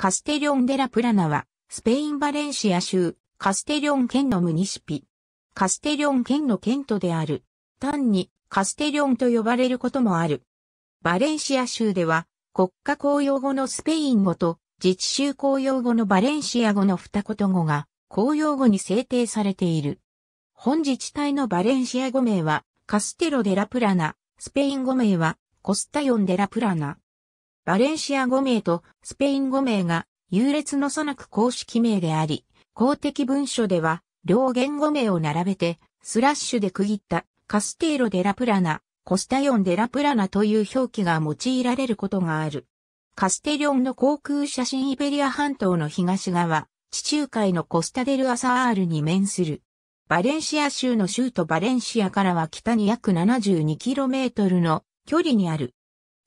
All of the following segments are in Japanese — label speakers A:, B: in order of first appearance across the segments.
A: カステリョン・デラ・プラナは、スペイン・バレンシア州、カステリョン県のムニシピ。カステリョン県の県都である。単に、カステリョンと呼ばれることもある。バレンシア州では、国家公用語のスペイン語と、自治州公用語のバレンシア語の二言語が、公用語に制定されている。本自治体のバレンシア語名は、カステロ・デラ・プラナ、スペイン語名は、コスタヨン・デラ・プラナ。バレンシア5名とスペイン5名が優劣のそなく公式名であり、公的文書では両言語名を並べてスラッシュで区切ったカステーロ・デ・ラ・プラナ、コスタヨン・デ・ラ・プラナという表記が用いられることがある。カステリョンの航空写真イベリア半島の東側、地中海のコスタデル・アサールに面する。バレンシア州の州都バレンシアからは北に約 72km の距離にある。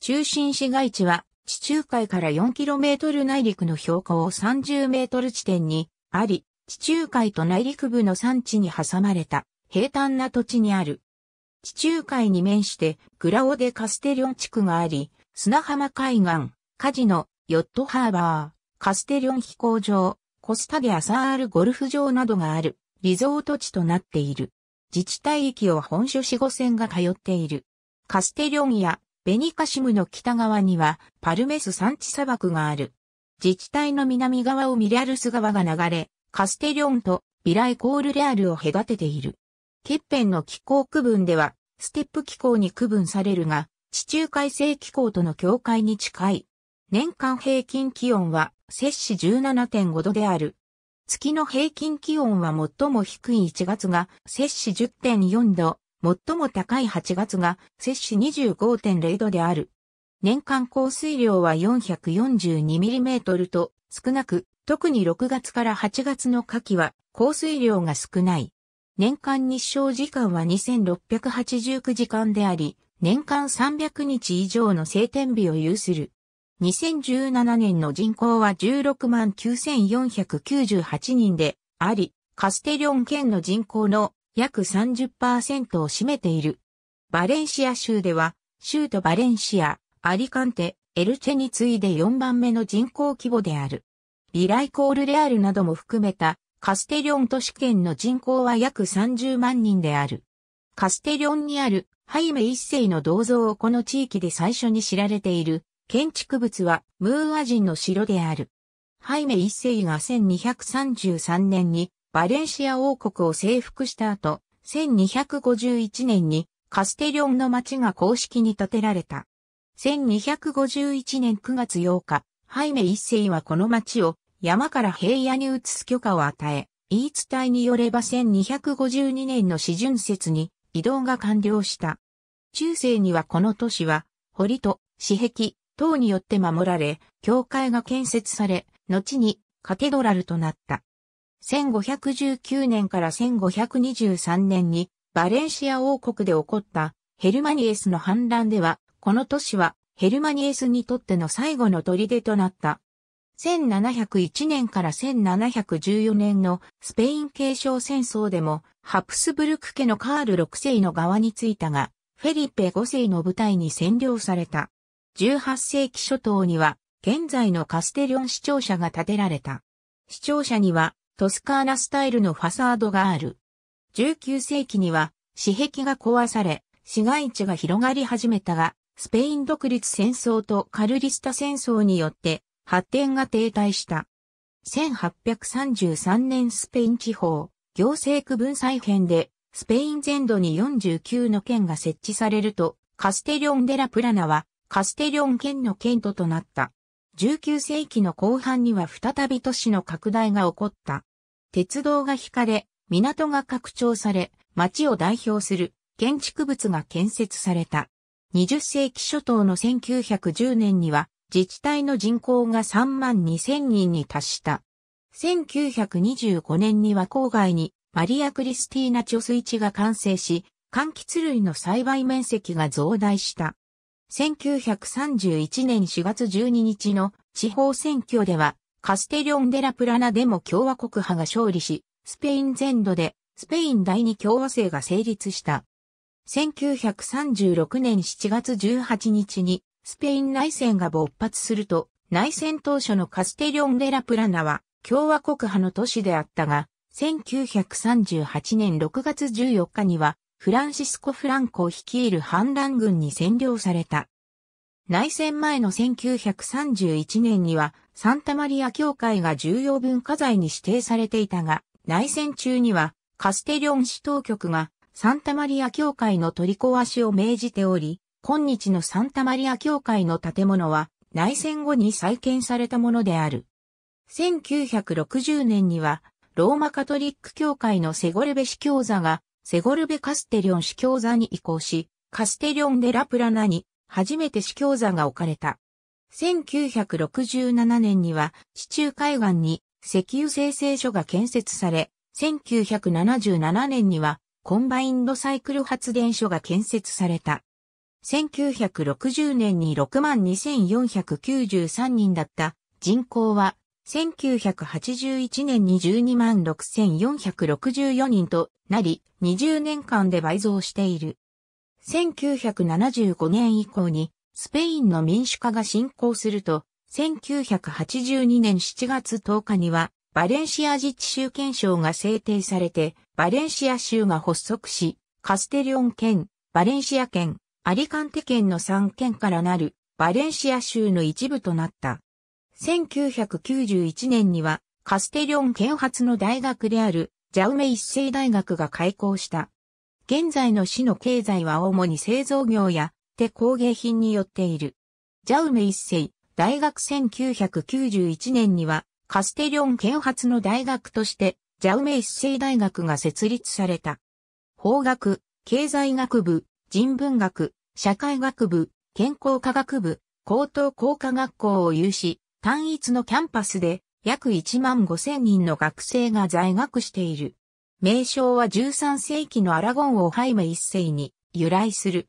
A: 中心市街地は地中海から 4km 内陸の標高 30m 地点にあり、地中海と内陸部の山地に挟まれた平坦な土地にある。地中海に面してグラオデカステリョン地区があり、砂浜海岸、カジノ、ヨットハーバー、カステリョン飛行場、コスタデアサールゴルフ場などがあるリゾート地となっている。自治体域を本所四五線が通っている。カステリョンやベニカシムの北側にはパルメス山地砂漠がある。自治体の南側をミリアルス川が流れ、カステリョンとビライコールレアルを隔てている。欠片の気候区分では、ステップ気候に区分されるが、地中海性気候との境界に近い。年間平均気温は摂氏17.5度である。月の平均気温は最も低い1月が摂氏10.4度、最も高い8月が摂氏25.0度である。年間降水量は4 4 2トルと少なく、特に6月から8月の夏季は降水量が少ない。年間日照時間は2689時間であり、年間300日以上の晴天日を有する。2017年の人口は16万9498人であり、カステリョン県の人口の約30%を占めている。バレンシア州では、州都バレンシア、アリカンテ、エルチェに次いで4番目の人口規模である。ビライコールレアルなども含めたカステリョン都市圏の人口は約30万人である。カステリョンにあるハイメ一世の銅像をこの地域で最初に知られている建築物はムーア人の城である。ハイメ一世が1233年にバレンシア王国を征服した後、1251年にカステリョンの町が公式に建てられた。1251年9月8日、ハイメ一世はこの町を山から平野に移す許可を与え、言い伝えによれば1252年の始春節に移動が完了した。中世にはこの都市は、堀と、私壁、等によって守られ、教会が建設され、後にカテドラルとなった。1519年から1523年にバレンシア王国で起こったヘルマニエスの反乱では、この都市はヘルマニエスにとっての最後の砦となった。1701年から1714年のスペイン継承戦争でもハプスブルク家のカール6世の側についたが、フェリペ5世の部隊に占領された。18世紀初頭には現在のカステリョン市庁舎が建てられた。市庁舎にはトスカーナスタイルのファサードがある。19世紀には、私壁が壊され、市街地が広がり始めたが、スペイン独立戦争とカルリスタ戦争によって発展が停滞した。1833年スペイン地方、行政区分再編で、スペイン全土に49の県が設置されると、カステリョン・デラ・プラナは、カステリョン県の県都となった。19世紀の後半には再び都市の拡大が起こった。鉄道が引かれ、港が拡張され、町を代表する建築物が建設された。20世紀初頭の1910年には自治体の人口が3万2000人に達した。1925年には郊外にマリア・クリスティーナ貯水池が完成し、柑橘類の栽培面積が増大した。1931年4月12日の地方選挙ではカステリョン・デラ・プラナでも共和国派が勝利し、スペイン全土でスペイン第二共和制が成立した。1936年7月18日にスペイン内戦が勃発すると、内戦当初のカステリョン・デラ・プラナは共和国派の都市であったが、1938年6月14日にはフランシスコ・フランコを率いる反乱軍に占領された。内戦前の1931年にはサンタマリア教会が重要文化財に指定されていたが、内戦中にはカステリョン市当局がサンタマリア教会の取り壊しを命じており、今日のサンタマリア教会の建物は内戦後に再建されたものである。1960年にはローマカトリック教会のセゴルベ市教座がセゴルベカステリョン市教座に移行し、カステリョンデラプラナに初めて市教座が置かれた。1967年には地中海岸に石油生成所が建設され、1977年にはコンバインドサイクル発電所が建設された。1960年に62,493人だった人口は1981年に126,464人となり20年間で倍増している。1975年以降にスペインの民主化が進行すると、1982年7月10日には、バレンシア自治州憲章が制定されて、バレンシア州が発足し、カステリオン県、バレンシア県、アリカンテ県の3県からなる、バレンシア州の一部となった。1991年には、カステリオン県発の大学である、ジャウメ一世大学が開校した。現在の市の経済は主に製造業やって工芸品によっている。ジャウメ一世、大学1991年には、カステリョン県発の大学として、ジャウメ一世大学が設立された。法学、経済学部、人文学、社会学部、健康科学部、高等工科学校を有し、単一のキャンパスで約1万5千人の学生が在学している。名称は13世紀のアラゴン王ハイメ一世に由来する。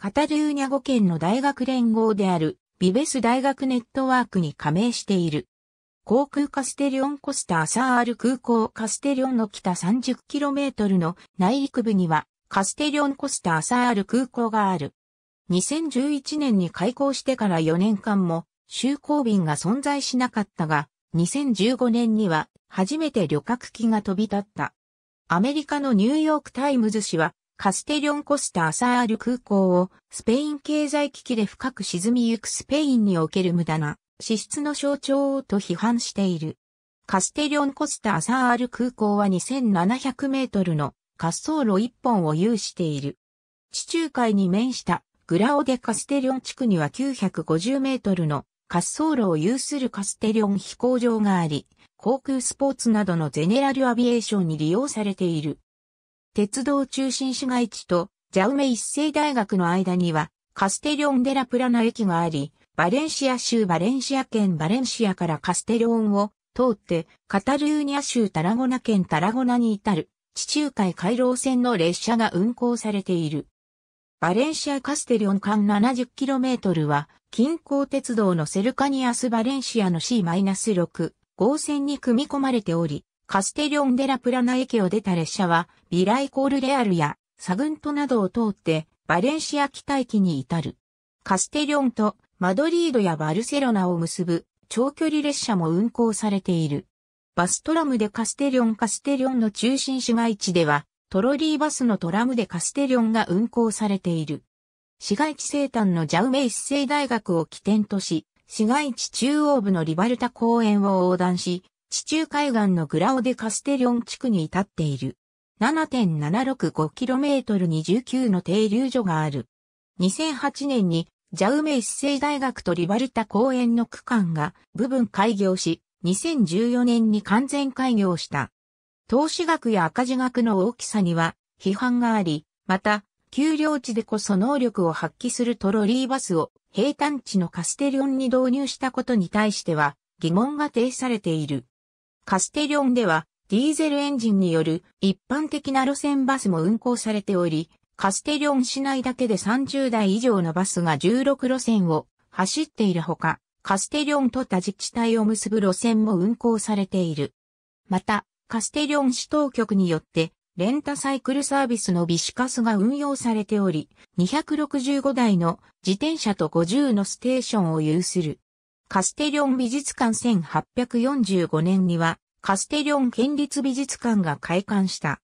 A: カタルーニャ語圏の大学連合であるビベス大学ネットワークに加盟している。航空カステリオンコスターサール空港カステリオンの北 30km の内陸部にはカステリオンコスターサール空港がある。2011年に開港してから4年間も就航便が存在しなかったが、2015年には初めて旅客機が飛び立った。アメリカのニューヨークタイムズ紙はカステリョン・コスタ・アサール空港をスペイン経済危機で深く沈みゆくスペインにおける無駄な支出の象徴と批判している。カステリョン・コスタ・アサール空港は2700メートルの滑走路1本を有している。地中海に面したグラオデ・カステリョン地区には950メートルの滑走路を有するカステリョン飛行場があり、航空スポーツなどのゼネラルアビエーションに利用されている。鉄道中心市街地とジャウメ一世大学の間にはカステリョン・デラ・プラナ駅があり、バレンシア州バレンシア県バレンシアからカステリョンを通ってカタルーニャ州タラゴナ県タラゴナに至る地中海回廊線の列車が運行されている。バレンシア・カステリョン間 70km は近郊鉄道のセルカニアス・バレンシアの C-6 号線に組み込まれており、カステリョン・デラ・プラナ駅を出た列車は、ビライコール・レアルや、サグントなどを通って、バレンシア北駅に至る。カステリョンと、マドリードやバルセロナを結ぶ、長距離列車も運行されている。バストラムでカステリョンカステリョンの中心市街地では、トロリーバスのトラムでカステリョンが運行されている。市街地西端のジャウメイス星大学を起点とし、市街地中央部のリバルタ公園を横断し、地中海岸のグラオデカステリョン地区に至っている。7.765km に19の停留所がある。2008年にジャウメイス政大学とリバルタ公園の区間が部分開業し、2014年に完全開業した。投資額や赤字額の大きさには批判があり、また、丘陵地でこそ能力を発揮するトロリーバスを平坦地のカステリオンに導入したことに対しては疑問が呈されている。カステリョンでは、ディーゼルエンジンによる一般的な路線バスも運行されており、カステリョン市内だけで30台以上のバスが16路線を走っているほか、カステリョンと他自治体を結ぶ路線も運行されている。また、カステリョン市当局によって、レンタサイクルサービスのビシカスが運用されており、265台の自転車と50のステーションを有する。カステリョン美術館1845年には、カステリョン県立美術館が開館した。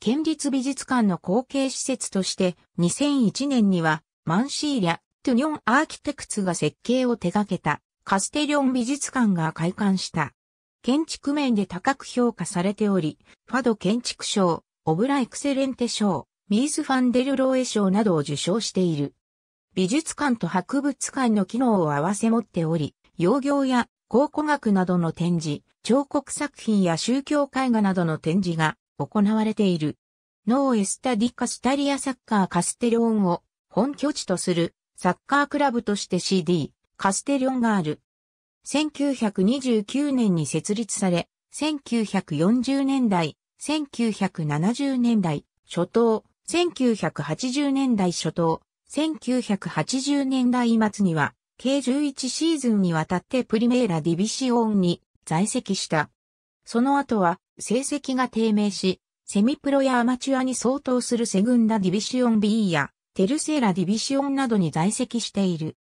A: 県立美術館の後継施設として、2001年には、マンシーリャ・トゥニョン・アーキテクツが設計を手掛けた、カステリョン美術館が開館した。建築面で高く評価されており、ファド建築賞、オブラエクセレンテ賞、ミーズ・ファンデル・ローエ賞などを受賞している。美術館と博物館の機能を合わせ持っており、洋行や考古学などの展示、彫刻作品や宗教絵画などの展示が行われている。ノーエスタディカスタリアサッカーカステリオンを本拠地とするサッカークラブとして CD、カステリオンがある。1929年に設立され、1940年代、1970年代、初頭、1980年代初頭、1980年代末には計11シーズンにわたってプリメーラ・ディビシオンに在籍した。その後は成績が低迷し、セミプロやアマチュアに相当するセグンダ・ディビシオン B やテルセーラ・ディビシオンなどに在籍している。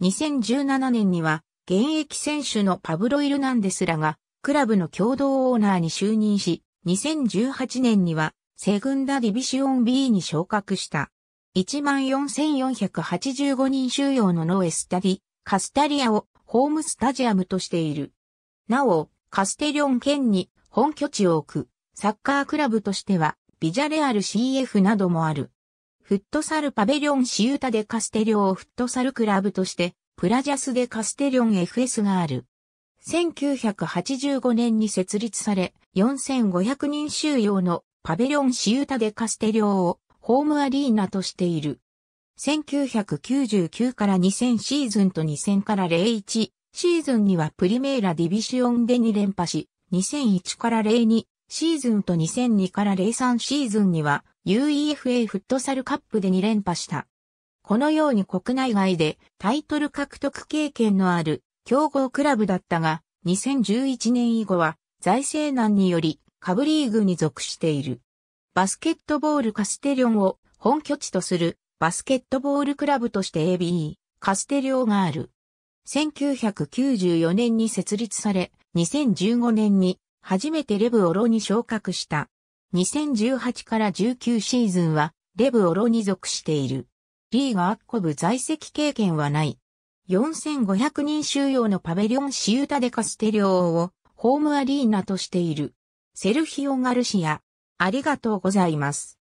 A: 2017年には現役選手のパブロ・イルナンデスらがクラブの共同オーナーに就任し、2018年にはセグンダ・ディビシオン B に昇格した。14,485人収容のノエスタディ、カスタリアをホームスタジアムとしている。なお、カステリョン県に本拠地を置くサッカークラブとしてはビジャレアル CF などもある。フットサルパベリョンシウタでカステリョをフットサルクラブとしてプラジャスでカステリョン FS がある。1985年に設立され、4500人収容のパベリョンシウタでカステリョをホームアリーナとしている。1999から2000シーズンと2000から01シーズンにはプリメーラディビシオンで2連覇し、2001から02シーズンと2002から03シーズンには UEFA フットサルカップで2連覇した。このように国内外でタイトル獲得経験のある強豪クラブだったが、2011年以後は財政難により下部リーグに属している。バスケットボールカステリョンを本拠地とするバスケットボールクラブとして ABE カステリョンがある。1994年に設立され、2015年に初めてレブオロに昇格した。2018から19シーズンはレブオロに属している。リーガアッコブ在籍経験はない。4500人収容のパベリョンシウタデカステリョンをホームアリーナとしている。セルヒオ・ガルシア、ありがとうございます。